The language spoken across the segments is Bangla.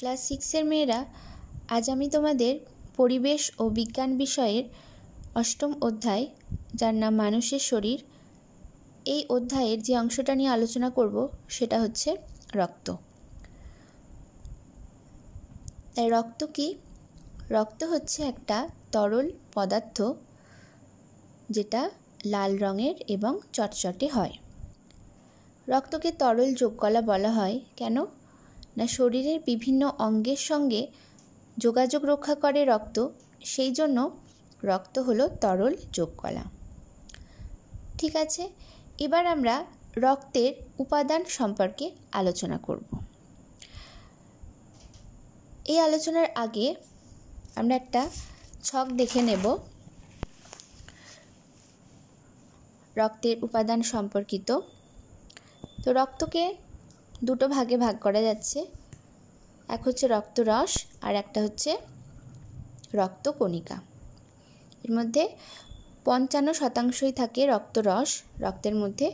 ক্লাস সিক্সের মেয়েরা আজ আমি তোমাদের পরিবেশ ও বিজ্ঞান বিষয়ের অষ্টম অধ্যায় যার নাম মানুষের শরীর এই অধ্যায়ের যে অংশটা নিয়ে আলোচনা করব সেটা হচ্ছে রক্ত তাই রক্ত কি রক্ত হচ্ছে একটা তরল পদার্থ যেটা লাল রঙের এবং চটচটে হয় রক্তকে তরল যোগ কলা বলা হয় কেন না শরীরের বিভিন্ন অঙ্গের সঙ্গে যোগাযোগ রক্ষা করে রক্ত সেই জন্য রক্ত হলো তরল যোগ কলা ঠিক আছে এবার আমরা রক্তের উপাদান সম্পর্কে আলোচনা করব এই আলোচনার আগে আমরা একটা ছক দেখে নেব রক্তের উপাদান সম্পর্কিত তো রক্তকে দুটো ভাগে ভাগ করা যাচ্ছে এক হচ্ছে রক্তরস আর একটা হচ্ছে রক্তকণিকা এর মধ্যে পঞ্চান্ন শতাংশই থাকে রক্তরস রক্তের মধ্যে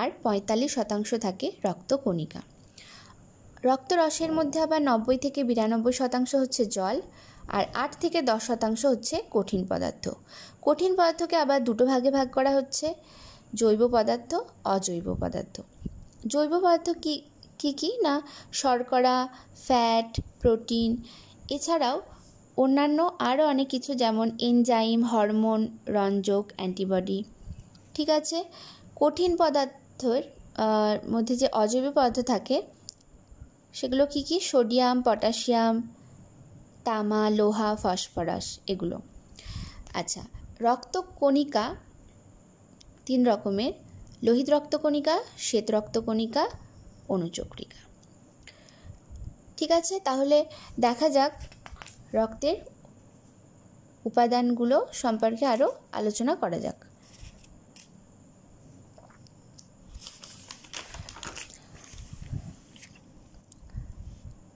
আর পঁয়তাল্লিশ শতাংশ থাকে রক্তকণিকা রক্তরসের মধ্যে আবার নব্বই থেকে বিরানব্বই শতাংশ হচ্ছে জল আর আট থেকে দশ শতাংশ হচ্ছে কঠিন পদার্থ কঠিন পদার্থকে আবার দুটো ভাগে ভাগ করা হচ্ছে জৈব পদার্থ অজৈব পদার্থ জৈব পদার্থ কি কি কি না শর্করা ফ্যাট প্রোটিন এছাড়াও অন্যান্য আরও অনেক কিছু যেমন এনজাইম হরমোন রঞ্জক অ্যান্টিবডি ঠিক আছে কঠিন পদার্থের মধ্যে যে অজৈব পদার্থ থাকে সেগুলো কি কি সোডিয়াম পটাশিয়াম তামা লোহা ফসফরাস এগুলো আচ্ছা রক্তকণিকা তিন রকমের লোহিত রক্তকণিকা শ্বেত রক্তকণিকা অনুচক্রিকা ঠিক আছে তাহলে দেখা যাক রক্তের উপাদানগুলো সম্পর্কে আরও আলোচনা করা যাক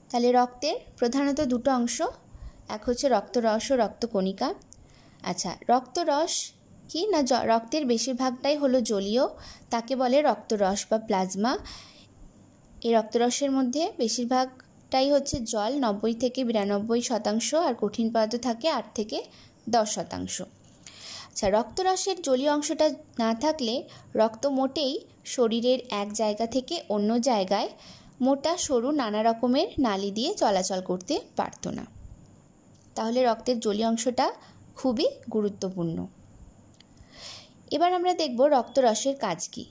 তাহলে রক্তের প্রধানত দুটো অংশ এক হচ্ছে রক্তরস ও রক্তকণিকা আচ্ছা রক্তরস কি না রক্তের বেশিরভাগটাই হলো জলীয় তাকে বলে রক্তরস বা প্লাজমা এই রক্তরসের মধ্যে বেশিরভাগটাই হচ্ছে জল নব্বই থেকে বিরানব্বই শতাংশ আর কঠিন পদার্থ থাকে আট থেকে দশ শতাংশ আচ্ছা রক্তরসের জলীয় অংশটা না থাকলে রক্ত মোটেই শরীরের এক জায়গা থেকে অন্য জায়গায় মোটা সরু নানা রকমের নালি দিয়ে চলাচল করতে পারত না তাহলে রক্তের জলীয় অংশটা খুবই গুরুত্বপূর্ণ এবার আমরা দেখব রক্তরসের কাজ কী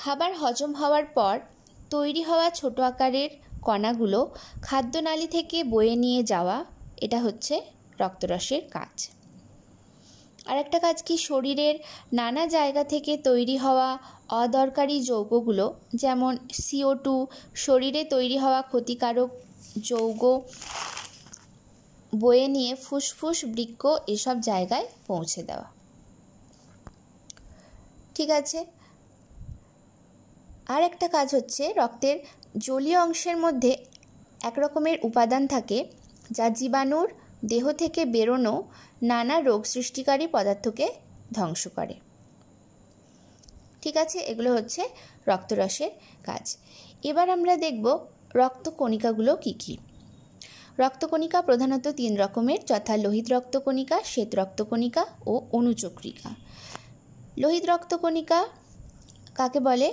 খাবার হজম হওয়ার পর তৈরি হওয়া ছোট আকারের কণাগুলো খাদ্যনালী থেকে বয়ে নিয়ে যাওয়া এটা হচ্ছে রক্তরসের কাজ আর একটা কাজ কি শরীরের নানা জায়গা থেকে তৈরি হওয়া অদরকারি যৌগগুলো যেমন সিও টু শরীরে তৈরি হওয়া ক্ষতিকারক যৌগ বয়ে নিয়ে ফুসফুস বৃক্ষ এসব জায়গায় পৌঁছে দেওয়া ঠিক আছে আর একটা কাজ হচ্ছে রক্তের জলীয় অংশের মধ্যে এক রকমের উপাদান থাকে যা জীবাণুর দেহ থেকে বেরোনো নানা রোগ সৃষ্টিকারী পদার্থকে ধ্বংস করে ঠিক আছে এগুলো হচ্ছে রক্তরসের কাজ এবার আমরা দেখব রক্তকণিকাগুলো কী কী রক্তকণিকা প্রধানত তিন রকমের যথা লোহিত রক্তকণিকা শ্বেত রক্তকণিকা ও অনুচক্রিকা লোহিত রক্তকণিকা কাকে বলে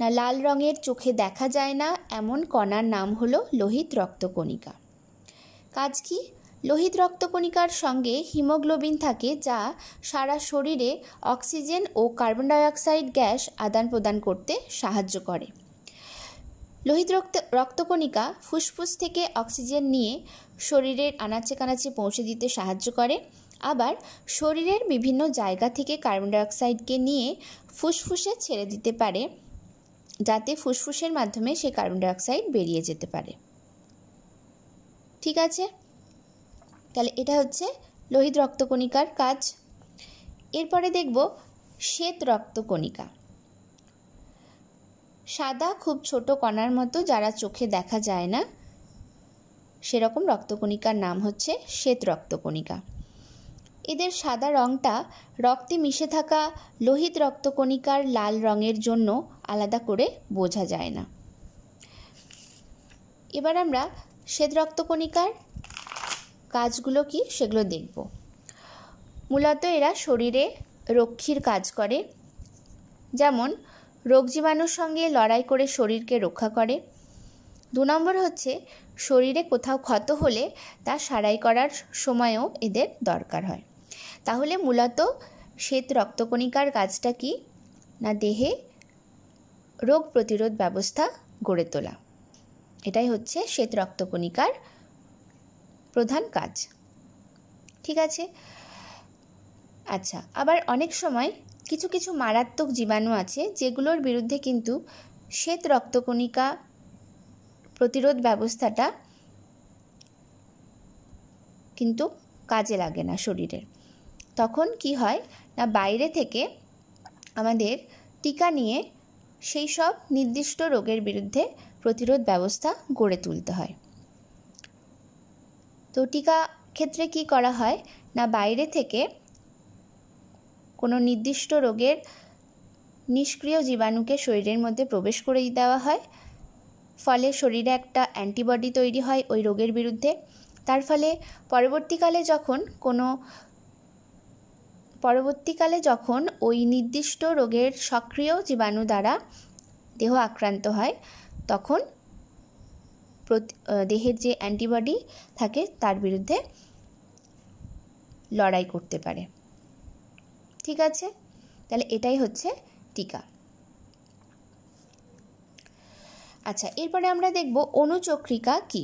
না লাল রঙের চোখে দেখা যায় না এমন কণার নাম হলো লোহিত রক্তকণিকা কাজ কি লোহিত রক্তকণিকার সঙ্গে হিমোগ্লোবিন থাকে যা সারা শরীরে অক্সিজেন ও কার্বন ডাইঅক্সাইড গ্যাস আদান প্রদান করতে সাহায্য করে লোহিত রক্ত রক্তকণিকা ফুসফুস থেকে অক্সিজেন নিয়ে শরীরের আনাচে কানাচে পৌঁছে দিতে সাহায্য করে আবার শরীরের বিভিন্ন জায়গা থেকে কার্বন ডাইঅক্সাইডকে নিয়ে ফুসফুসে ছেড়ে দিতে পারে যাতে ফুসফুসের মাধ্যমে সে কার্বন ডাইঅক্সাইড বেরিয়ে যেতে পারে ঠিক আছে তাহলে এটা হচ্ছে লোহিত রক্তকণিকার কাজ এরপরে দেখব শ্বেত রক্তকণিকা সাদা খুব ছোট কণার মতো যারা চোখে দেখা যায় না সেরকম রক্তকণিকার নাম হচ্ছে শ্বেত রক্তকণিকা এদের সাদা রঙটা রক্তে মিশে থাকা লোহিত রক্তকণিকার লাল রঙের জন্য আলাদা করে বোঝা যায় না এবার আমরা শ্বেত রক্তকণিকার কাজগুলো কি সেগুলো দেখব মূলত এরা শরীরে রক্ষীর কাজ করে যেমন রোগ জীবাণুর সঙ্গে লড়াই করে শরীরকে রক্ষা করে দু নম্বর হচ্ছে শরীরে কোথাও ক্ষত হলে তা সারাই করার সময়ও এদের দরকার হয় তাহলে মূলত শ্বেত রক্তকণিকার কাজটা কি না দেহে রোগ প্রতিরোধ ব্যবস্থা গড়ে তোলা এটাই হচ্ছে শ্বেত রক্তকণিকার প্রধান কাজ ঠিক আছে আচ্ছা আবার অনেক সময় কিছু কিছু মারাত্মক জীবাণু আছে যেগুলোর বিরুদ্ধে কিন্তু শ্বেত রক্তকণিকা প্রতিরোধ ব্যবস্থাটা কিন্তু কাজে লাগে না শরীরের তখন কি হয় না বাইরে থেকে আমাদের টিকা নিয়ে সেই সব নির্দিষ্ট রোগের বিরুদ্ধে প্রতিরোধ ব্যবস্থা গড়ে তুলতে হয় তো টিকা ক্ষেত্রে কি করা হয় না বাইরে থেকে কোনো নির্দিষ্ট রোগের নিষ্ক্রিয় জীবাণুকে শরীরের মধ্যে প্রবেশ করে দেওয়া হয় ফলে শরীরে একটা অ্যান্টিবডি তৈরি হয় ওই রোগের বিরুদ্ধে তার ফলে পরবর্তীকালে যখন কোনো পরবর্তীকালে যখন ওই নির্দিষ্ট রোগের সক্রিয় জীবাণু দ্বারা দেহ আক্রান্ত হয় তখন দেহের যে অ্যান্টিবডি থাকে তার বিরুদ্ধে লড়াই করতে পারে ঠিক আছে তাহলে এটাই হচ্ছে টিকা আচ্ছা এরপরে আমরা দেখব অনুচক্রিকা কী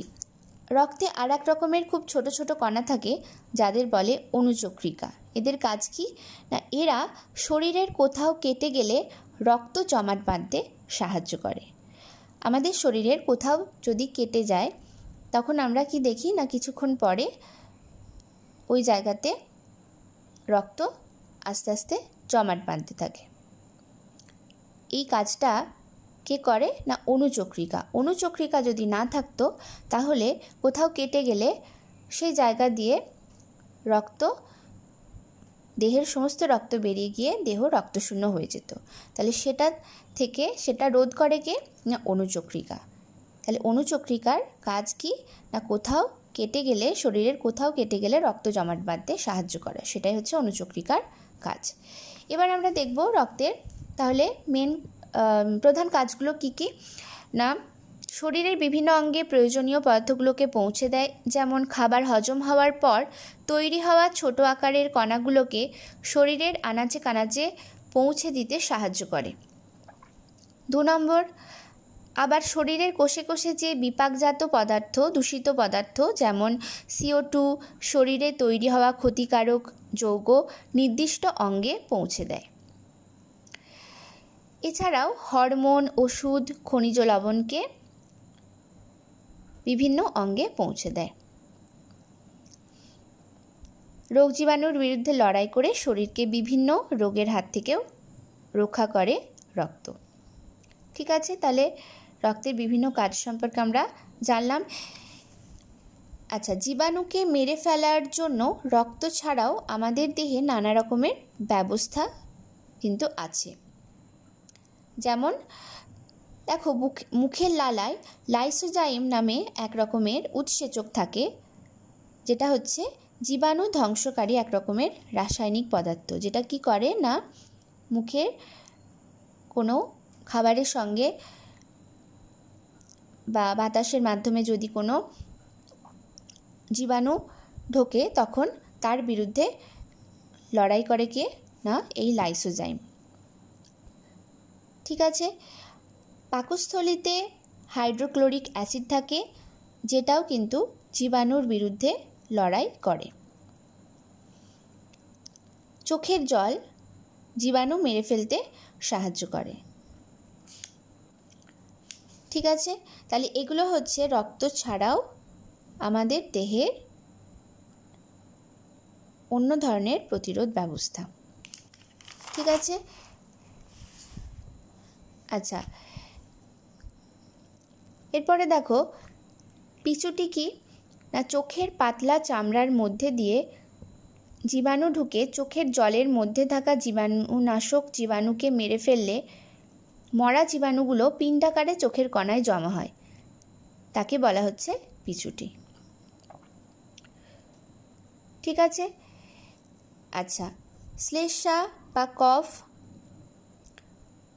রক্তে আর এক রকমের খুব ছোট ছোট কণা থাকে যাদের বলে অনুচক্রিকা এদের কাজ কি না এরা শরীরের কোথাও কেটে গেলে রক্ত জমাট বাঁধতে সাহায্য করে আমাদের শরীরের কোথাও যদি কেটে যায় তখন আমরা কি দেখি না কিছুক্ষণ পরে ওই জায়গাতে রক্ত আস্তে আস্তে জমাট বাঁধতে থাকে এই কাজটা কে করে না অনুচক্রিকা অনুচক্রিকা যদি না থাকতো তাহলে কোথাও কেটে গেলে সেই জায়গা দিয়ে রক্ত দেহের সমস্ত রক্ত বেরিয়ে গিয়ে দেহ রক্তশূন্য হয়ে যেত তাহলে সেটা থেকে সেটা রোধ করে কে না অনুচক্রিকা তাহলে অনুচক্রিকার কাজ কি না কোথাও কেটে গেলে শরীরের কোথাও কেটে গেলে রক্ত জমাট বাঁধতে সাহায্য করে সেটাই হচ্ছে অনুচক্রিকার কাজ এবার আমরা দেখব রক্তের তাহলে মেন প্রধান কাজগুলো কি কি না শরীরের বিভিন্ন অঙ্গে প্রয়োজনীয় পদার্থগুলোকে পৌঁছে দেয় যেমন খাবার হজম হওয়ার পর তৈরি হওয়া ছোট আকারের কণাগুলোকে শরীরের আনাচে কানাচে পৌঁছে দিতে সাহায্য করে দু নম্বর আবার শরীরের কোষে কোষে যে বিপাকজাত পদার্থ দূষিত পদার্থ যেমন সিও টু শরীরে তৈরি হওয়া ক্ষতিকারক যৌগ নির্দিষ্ট অঙ্গে পৌঁছে দেয় এছাড়াও হরমোন ওষুধ খনিজ লবণকে বিভিন্ন অঙ্গে পৌঁছে দেয় রোগ জীবাণুর বিরুদ্ধে লড়াই করে শরীরকে বিভিন্ন রোগের হাত থেকেও রক্ষা করে রক্ত ঠিক আছে তাহলে রক্তের বিভিন্ন কাজ সম্পর্কে আমরা জানলাম আচ্ছা জীবাণুকে মেরে ফেলার জন্য রক্ত ছাড়াও আমাদের দেহে নানা রকমের ব্যবস্থা কিন্তু আছে যেমন দেখো মুখের লালায় লাইসোজাইম নামে এক রকমের উৎসেচক থাকে যেটা হচ্ছে জীবাণু ধ্বংসকারী এক রকমের রাসায়নিক পদার্থ যেটা কি করে না মুখের কোনো খাবারের সঙ্গে বা বাতাসের মাধ্যমে যদি কোনো জীবাণু ঢোকে তখন তার বিরুদ্ধে লড়াই করে কে না এই লাইসোজাইম ঠিক আছে পাকস্থলিতে হাইড্রোক্লোরিক অ্যাসিড থাকে যেটাও কিন্তু জীবাণুর বিরুদ্ধে লড়াই করে চোখের জল জীবাণু মেরে ফেলতে সাহায্য করে ঠিক আছে তাহলে এগুলো হচ্ছে রক্ত ছাড়াও আমাদের দেহের অন্য ধরনের প্রতিরোধ ব্যবস্থা ঠিক আছে আচ্ছা এরপরে দেখো পিচুটি কি না চোখের পাতলা চামড়ার মধ্যে দিয়ে জীবাণু ঢুকে চোখের জলের মধ্যে থাকা জীবাণুনাশক জীবাণুকে মেরে ফেললে মরা জীবাণুগুলো পিণ্ডাকারে চোখের কণায় জমা হয় তাকে বলা হচ্ছে পিচুটি ঠিক আছে আচ্ছা শ্লেষা বা কফ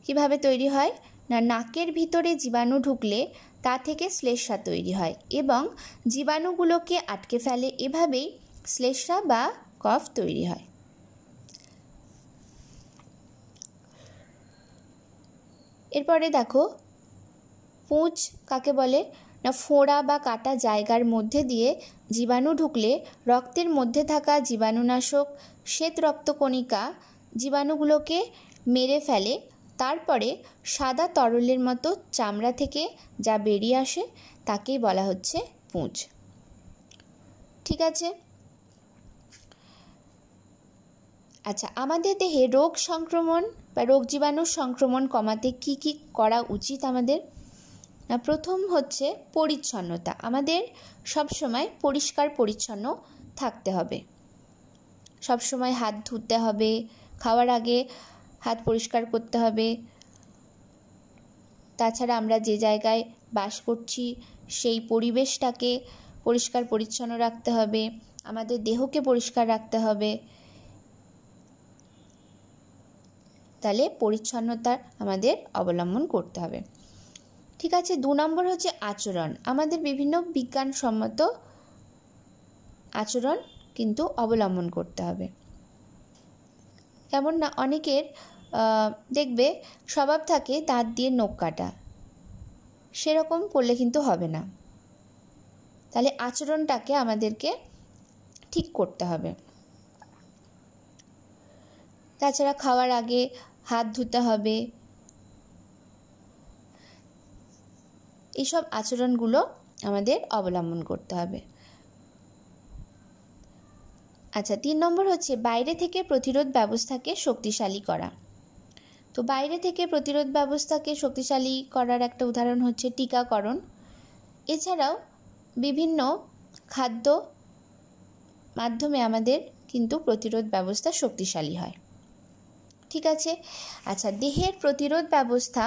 কিভাবে তৈরি হয় না নাকের ভিতরে জীবাণু ঢুকলে তা থেকে শ্লেষ্মা তৈরি হয় এবং জীবাণুগুলোকে আটকে ফেলে এভাবেই শ্লেষ্মা বা কফ তৈরি হয় এরপরে দেখো পুঁচ কাকে বলে না ফোড়া বা কাটা জায়গার মধ্যে দিয়ে জীবাণু ঢুকলে রক্তের মধ্যে থাকা জীবাণুনাশক শ্বেত রক্তকণিকা জীবাণুগুলোকে মেরে ফেলে তারপরে সাদা তরলের মতো চামড়া থেকে যা বেরিয়ে আসে তাকেই বলা হচ্ছে পুঁজ ঠিক আছে আচ্ছা আমাদের দেহে রোগ সংক্রমণ বা রোগ জীবাণু সংক্রমণ কমাতে কি কি করা উচিত আমাদের না প্রথম হচ্ছে পরিচ্ছন্নতা আমাদের সবসময় পরিষ্কার পরিচ্ছন্ন থাকতে হবে সবসময় হাত ধুতে হবে খাওয়ার আগে হাত পরিষ্কার করতে হবে তাছাড়া আমরা যে জায়গায় বাস করছি সেই পরিবেশটাকে পরিষ্কার পরিচ্ছন্ন রাখতে হবে আমাদের দেহকে পরিষ্কার রাখতে হবে তাহলে পরিচ্ছন্নতার আমাদের অবলম্বন করতে হবে ঠিক আছে দু নম্বর হচ্ছে আচরণ আমাদের বিভিন্ন বিজ্ঞানসম্মত আচরণ কিন্তু অবলম্বন করতে হবে এমন না অনেকের দেখবে স্বভাব থাকে দাঁত দিয়ে নোখ কাটা সেরকম করলে কিন্তু হবে না তাহলে আচরণটাকে আমাদেরকে ঠিক করতে হবে তাছাড়া খাওয়ার আগে হাত ধুতে হবে এইসব আচরণগুলো আমাদের অবলম্বন করতে হবে আচ্ছা তিন নম্বর হচ্ছে বাইরে থেকে প্রতিরোধ ব্যবস্থাকে শক্তিশালী করা তো বাইরে থেকে প্রতিরোধ ব্যবস্থাকে শক্তিশালী করার একটা উদাহরণ হচ্ছে টিকাকরণ এছাড়াও বিভিন্ন খাদ্য মাধ্যমে আমাদের কিন্তু প্রতিরোধ ব্যবস্থা শক্তিশালী হয় ঠিক আছে আচ্ছা দেহের প্রতিরোধ ব্যবস্থা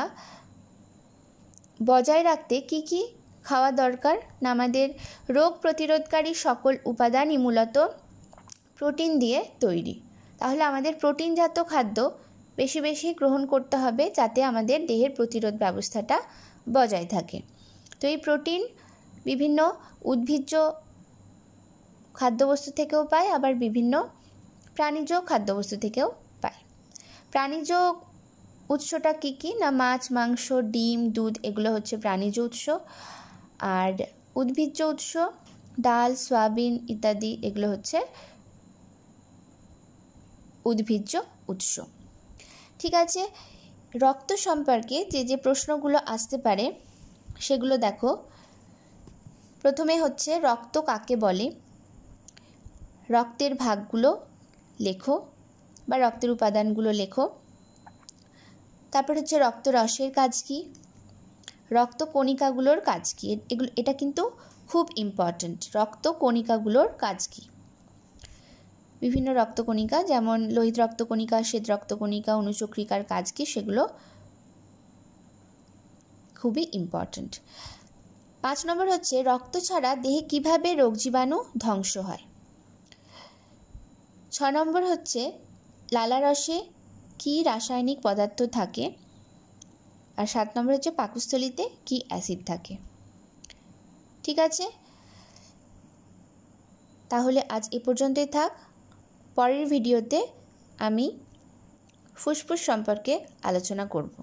বজায় রাখতে কি কি খাওয়া দরকার না আমাদের রোগ প্রতিরোধকারী সকল উপাদানই মূলত প্রোটিন দিয়ে তৈরি তাহলে আমাদের প্রোটিনজাত খাদ্য বেশি বেশি গ্রহণ করতে হবে যাতে আমাদের দেহের প্রতিরোধ ব্যবস্থাটা বজায় থাকে তো এই প্রোটিন বিভিন্ন উদ্ভিজ্জ খাদ্যবস্তু থেকেও পায় আবার বিভিন্ন প্রাণীজ খাদ্যবস্তু থেকেও পায় প্রাণীজ উৎসটা কী কী না মাছ মাংস ডিম দুধ এগুলো হচ্ছে প্রাণীজ উৎস আর উদ্ভিজ্জ উৎস ডাল সয়াবিন ইত্যাদি এগুলো হচ্ছে উদ্ভিজ্জ উৎস ঠিক আছে রক্ত সম্পর্কে যে যে প্রশ্নগুলো আসতে পারে সেগুলো দেখো প্রথমে হচ্ছে রক্ত কাকে বলে রক্তের ভাগগুলো লেখো বা রক্তের উপাদানগুলো লেখো তারপর হচ্ছে রক্ত রসের কাজ কি রক্ত কণিকাগুলোর কাজ কি এগুলো এটা কিন্তু খুব ইম্পর্ট্যান্ট রক্ত কণিকাগুলোর কাজ কী বিভিন্ন রক্তকণিকা যেমন লোহিত রক্তকণিকা শ্বেত রক্তকণিকা অনুচক্রিকার কাজ কি সেগুলো খুবই ইম্পর্ট্যান্ট পাঁচ নম্বর হচ্ছে রক্ত ছাড়া দেহে কিভাবে রোগ জীবাণু ধ্বংস হয় ছ নম্বর হচ্ছে লালারসে কি রাসায়নিক পদার্থ থাকে আর সাত নম্বর হচ্ছে পাকস্থলিতে কি অ্যাসিড থাকে ঠিক আছে তাহলে আজ এ পর্যন্তই থাক পরের ভিডিওতে আমি ফুসফুস সম্পর্কে আলোচনা করব